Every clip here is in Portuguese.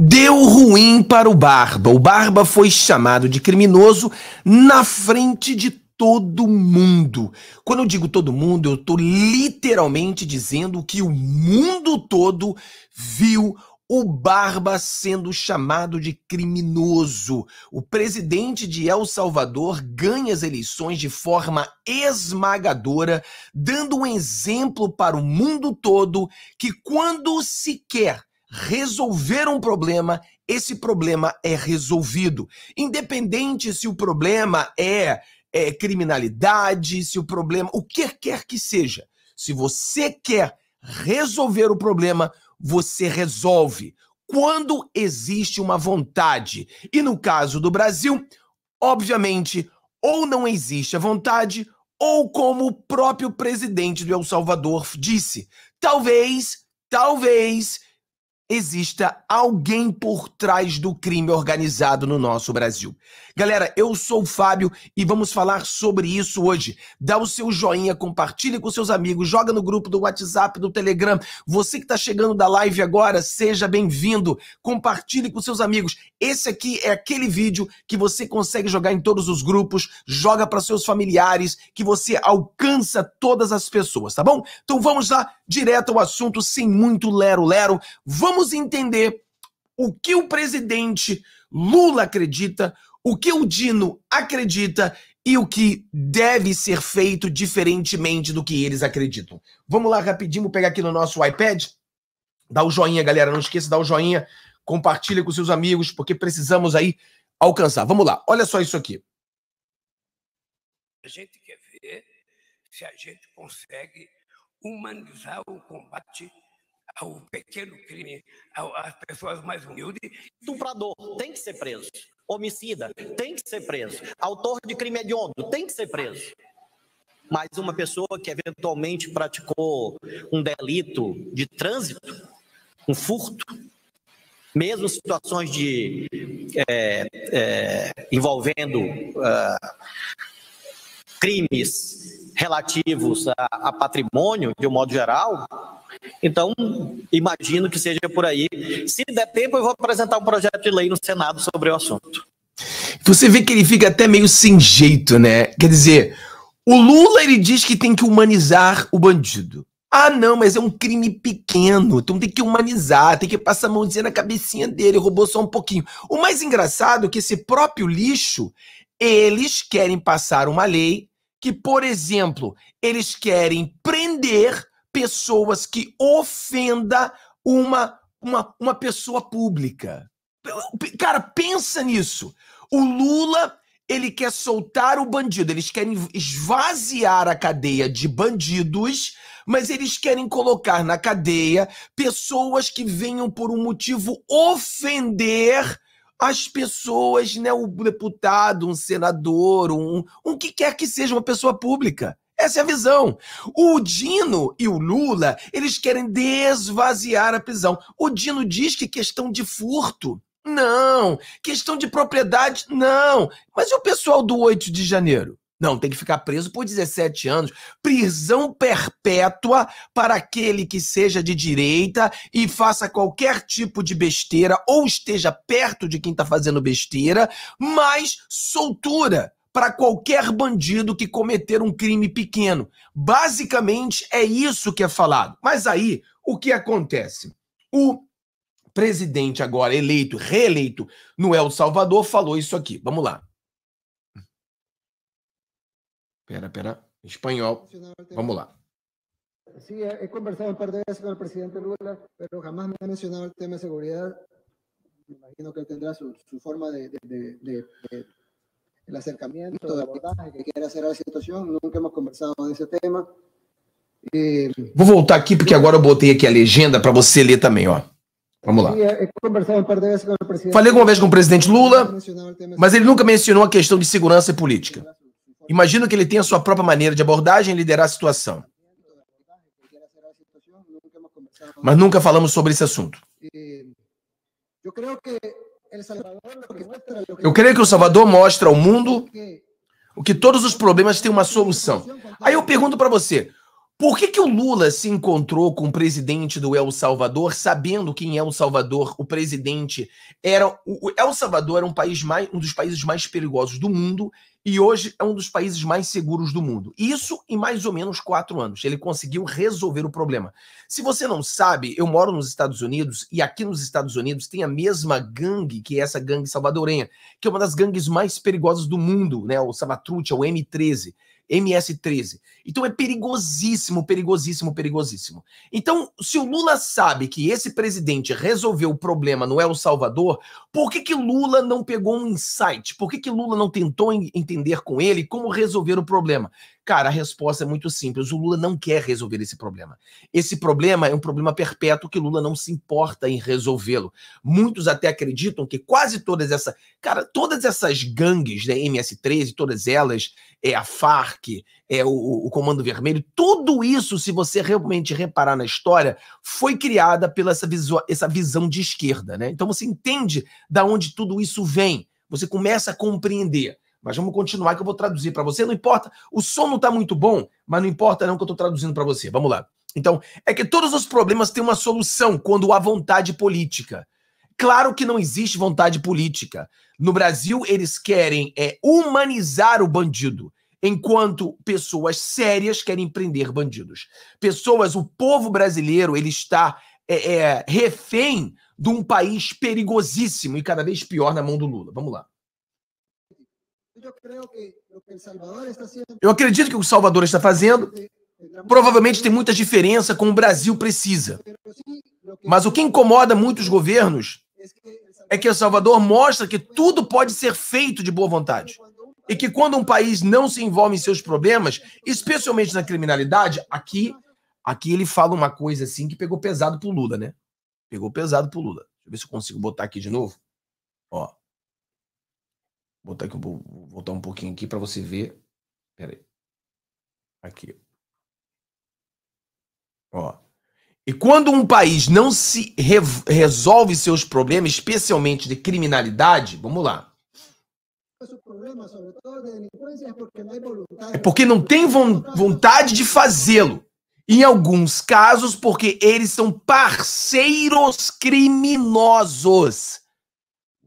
Deu ruim para o Barba. O Barba foi chamado de criminoso na frente de todo mundo. Quando eu digo todo mundo, eu estou literalmente dizendo que o mundo todo viu o Barba sendo chamado de criminoso. O presidente de El Salvador ganha as eleições de forma esmagadora, dando um exemplo para o mundo todo que quando se quer resolver um problema, esse problema é resolvido. Independente se o problema é, é criminalidade, se o problema. o que quer que seja. Se você quer resolver o problema, você resolve. Quando existe uma vontade. E no caso do Brasil, obviamente, ou não existe a vontade, ou como o próprio presidente do El Salvador disse, talvez, talvez exista alguém por trás do crime organizado no nosso Brasil. Galera, eu sou o Fábio e vamos falar sobre isso hoje. Dá o seu joinha, compartilhe com seus amigos, joga no grupo do WhatsApp, do Telegram. Você que está chegando da live agora, seja bem-vindo. Compartilhe com seus amigos. Esse aqui é aquele vídeo que você consegue jogar em todos os grupos, joga para seus familiares, que você alcança todas as pessoas, tá bom? Então vamos lá, direto ao assunto, sem muito lero-lero. Vamos entender o que o presidente Lula acredita, o que o Dino acredita e o que deve ser feito diferentemente do que eles acreditam. Vamos lá rapidinho, vou pegar aqui no nosso iPad. Dá o joinha, galera, não esqueça, dá o joinha, compartilha com seus amigos, porque precisamos aí alcançar. Vamos lá, olha só isso aqui. A gente quer ver se a gente consegue humanizar o combate ao pequeno crime, às pessoas mais humildes. Estuprador tem que ser preso. Homicida tem que ser preso. Autor de crime hediondo tem que ser preso. Mas uma pessoa que eventualmente praticou um delito de trânsito, um furto, mesmo situações de é, é, envolvendo uh, crimes relativos a, a, patrimônio, de um modo geral. Então, imagino que seja por aí. Se der tempo, eu vou apresentar um projeto de lei no Senado sobre o assunto. Você vê que ele fica até meio sem jeito, né? Quer dizer, o Lula ele diz que tem que humanizar o bandido. Ah, não, mas é um crime pequeno, então tem que humanizar, tem que passar a mãozinha na cabecinha dele, roubou só um pouquinho. O mais engraçado é que esse próprio lixo, eles querem passar uma lei que, por exemplo, eles querem prender pessoas que ofenda uma, uma, uma pessoa pública. Cara, pensa nisso. O Lula, ele quer soltar o bandido, eles querem esvaziar a cadeia de bandidos, mas eles querem colocar na cadeia pessoas que venham por um motivo ofender as pessoas, né, o deputado, um senador, um, um que quer que seja uma pessoa pública. Essa é a visão. O Dino e o Lula, eles querem desvaziar a prisão. O Dino diz que questão de furto. Não. Questão de propriedade, não. Mas e o pessoal do 8 de janeiro? Não, tem que ficar preso por 17 anos. Prisão perpétua para aquele que seja de direita e faça qualquer tipo de besteira ou esteja perto de quem está fazendo besteira, mas soltura para qualquer bandido que cometer um crime pequeno. Basicamente é isso que é falado. Mas aí, o que acontece? O presidente agora eleito, reeleito no El Salvador, falou isso aqui. Vamos lá. Pera, pera. Espanhol. Vamos lá. Sí, he conversado un par de veces con el presidente Lula, pero jamás me ha mencionado el tema de seguridad. Me imagino que él tendrá su, su forma de, de, de, de, el acercamiento, de abordaje que quiere hacer a la situación. Nunca hemos conversado de ese tema. E... Vou voltar aqui porque agora eu botei aqui a legenda para você ler também, ó. Vamos lá. Falei alguma vez com o presidente Lula, mas ele nunca mencionou a questão de segurança e política. Imagino que ele tenha sua própria maneira de abordagem e liderar a situação. Mas nunca falamos sobre esse assunto. Eu creio que o Salvador mostra ao mundo o que todos os problemas têm uma solução. Aí eu pergunto para você: por que, que o Lula se encontrou com o presidente do El Salvador, sabendo que em El Salvador o presidente era. O El Salvador era é um, país mais, um dos países mais perigosos do mundo e hoje é um dos países mais seguros do mundo. Isso em mais ou menos quatro anos. Ele conseguiu resolver o problema. Se você não sabe, eu moro nos Estados Unidos e aqui nos Estados Unidos tem a mesma gangue que essa gangue salvadorenha, que é uma das gangues mais perigosas do mundo, né? O Sabatrucha, o M13. MS-13. Então é perigosíssimo, perigosíssimo, perigosíssimo. Então, se o Lula sabe que esse presidente resolveu o problema no El Salvador, por que, que Lula não pegou um insight? Por que, que Lula não tentou entender com ele como resolver o problema? Cara, a resposta é muito simples. O Lula não quer resolver esse problema. Esse problema é um problema perpétuo que Lula não se importa em resolvê-lo. Muitos até acreditam que quase todas essas. Cara, todas essas gangues da né, MS-13, todas elas, é a FARC, é o, o Comando Vermelho, tudo isso, se você realmente reparar na história, foi criada pela essa, visua, essa visão de esquerda, né? Então você entende da onde tudo isso vem. Você começa a compreender. Mas vamos continuar que eu vou traduzir para você. Não importa, o som não está muito bom, mas não importa não que eu estou traduzindo para você. Vamos lá. Então, é que todos os problemas têm uma solução quando há vontade política. Claro que não existe vontade política. No Brasil, eles querem é, humanizar o bandido, enquanto pessoas sérias querem prender bandidos. Pessoas, o povo brasileiro, ele está é, é, refém de um país perigosíssimo e cada vez pior na mão do Lula. Vamos lá. Eu acredito que o Salvador está fazendo provavelmente tem muita diferença com o Brasil precisa. Mas o que incomoda muitos governos é que o Salvador mostra que tudo pode ser feito de boa vontade. E que quando um país não se envolve em seus problemas, especialmente na criminalidade, aqui aqui ele fala uma coisa assim que pegou pesado pro Lula, né? Pegou pesado pro Lula. Deixa eu ver se eu consigo botar aqui de novo. Ó botar aqui, vou voltar um pouquinho aqui para você ver. Pera aí. Aqui. Ó. E quando um país não se re resolve seus problemas, especialmente de criminalidade, vamos lá. É, é, é porque não tem vontade de fazê-lo. Em alguns casos, porque eles são parceiros criminosos.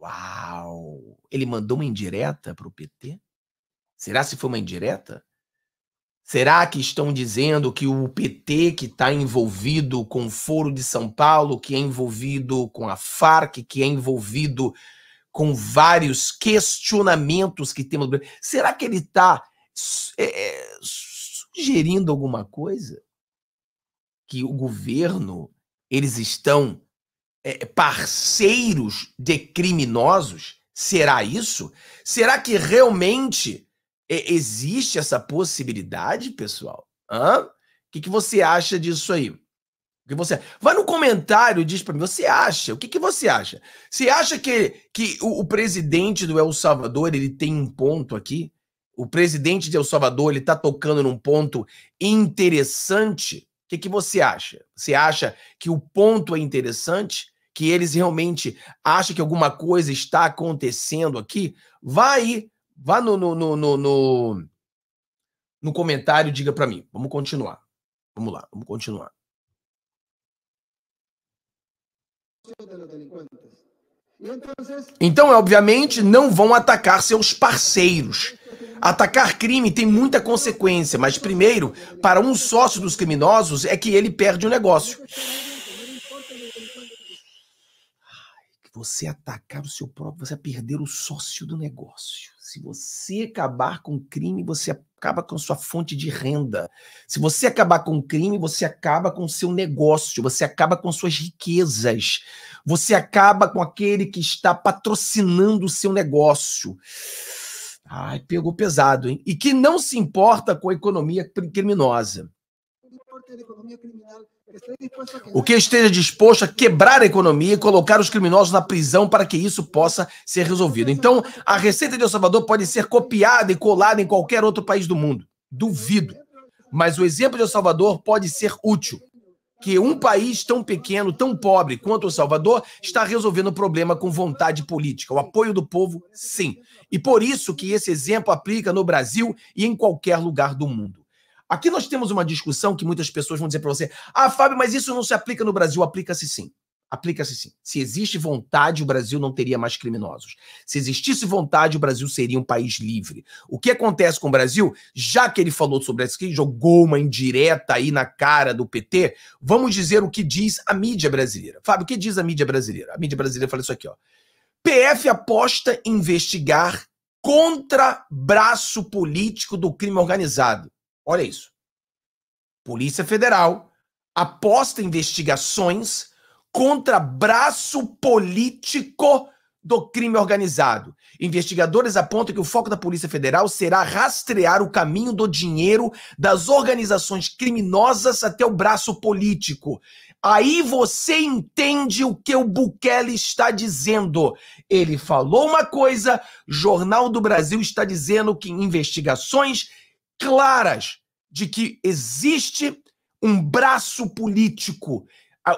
Uau! Ele mandou uma indireta para o PT? Será se foi uma indireta? Será que estão dizendo que o PT que está envolvido com o Foro de São Paulo, que é envolvido com a Farc, que é envolvido com vários questionamentos que temos? Será que ele está é, é, sugerindo alguma coisa? Que o governo, eles estão é, parceiros de criminosos? Será isso? Será que realmente é, existe essa possibilidade, pessoal? Hã? O que, que você acha disso aí? O que você Vai no comentário e diz para mim, você acha? O que, que você acha? Você acha que, que o, o presidente do El Salvador ele tem um ponto aqui? O presidente de El Salvador ele está tocando num ponto interessante? O que, que você acha? Você acha que o ponto é interessante? que eles realmente acham que alguma coisa está acontecendo aqui, vá aí, vá no, no, no, no, no, no comentário diga para mim. Vamos continuar. Vamos lá, vamos continuar. Então, obviamente, não vão atacar seus parceiros. Atacar crime tem muita consequência, mas primeiro, para um sócio dos criminosos é que ele perde o negócio. você atacar o seu próprio, você perder o sócio do negócio. Se você acabar com o crime, você acaba com sua fonte de renda. Se você acabar com o crime, você acaba com o seu negócio, você acaba com suas riquezas. Você acaba com aquele que está patrocinando o seu negócio. Ai, pegou pesado, hein? E que não se importa com a economia criminosa economia criminal O que esteja disposto a quebrar a economia e colocar os criminosos na prisão para que isso possa ser resolvido. Então, a receita de El Salvador pode ser copiada e colada em qualquer outro país do mundo. Duvido. Mas o exemplo de El Salvador pode ser útil que um país tão pequeno, tão pobre quanto o Salvador está resolvendo o problema com vontade política, o apoio do povo, sim. E por isso que esse exemplo aplica no Brasil e em qualquer lugar do mundo. Aqui nós temos uma discussão que muitas pessoas vão dizer para você: ah, Fábio, mas isso não se aplica no Brasil. Aplica-se sim. Aplica-se sim. Se existe vontade, o Brasil não teria mais criminosos. Se existisse vontade, o Brasil seria um país livre. O que acontece com o Brasil, já que ele falou sobre isso, que jogou uma indireta aí na cara do PT, vamos dizer o que diz a mídia brasileira. Fábio, o que diz a mídia brasileira? A mídia brasileira fala isso aqui, ó. PF aposta em investigar contra braço político do crime organizado. Olha isso. Polícia Federal aposta investigações contra braço político do crime organizado. Investigadores apontam que o foco da Polícia Federal será rastrear o caminho do dinheiro das organizações criminosas até o braço político. Aí você entende o que o Bukele está dizendo. Ele falou uma coisa, Jornal do Brasil está dizendo que investigações claras de que existe um braço político.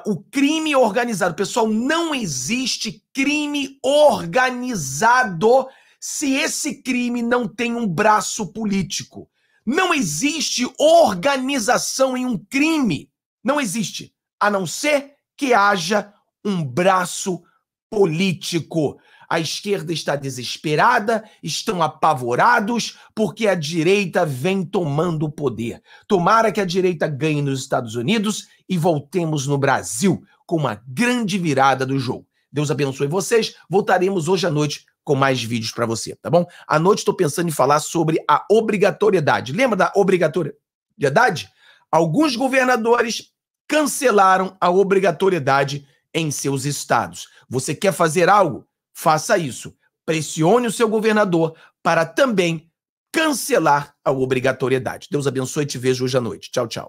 O crime organizado. Pessoal, não existe crime organizado se esse crime não tem um braço político. Não existe organização em um crime. Não existe. A não ser que haja um braço político. A esquerda está desesperada, estão apavorados, porque a direita vem tomando o poder. Tomara que a direita ganhe nos Estados Unidos e voltemos no Brasil com uma grande virada do jogo. Deus abençoe vocês. Voltaremos hoje à noite com mais vídeos para você, tá bom? À noite estou pensando em falar sobre a obrigatoriedade. Lembra da obrigatoriedade? Alguns governadores cancelaram a obrigatoriedade em seus estados. Você quer fazer algo? Faça isso. Pressione o seu governador para também cancelar a obrigatoriedade. Deus abençoe e te vejo hoje à noite. Tchau, tchau.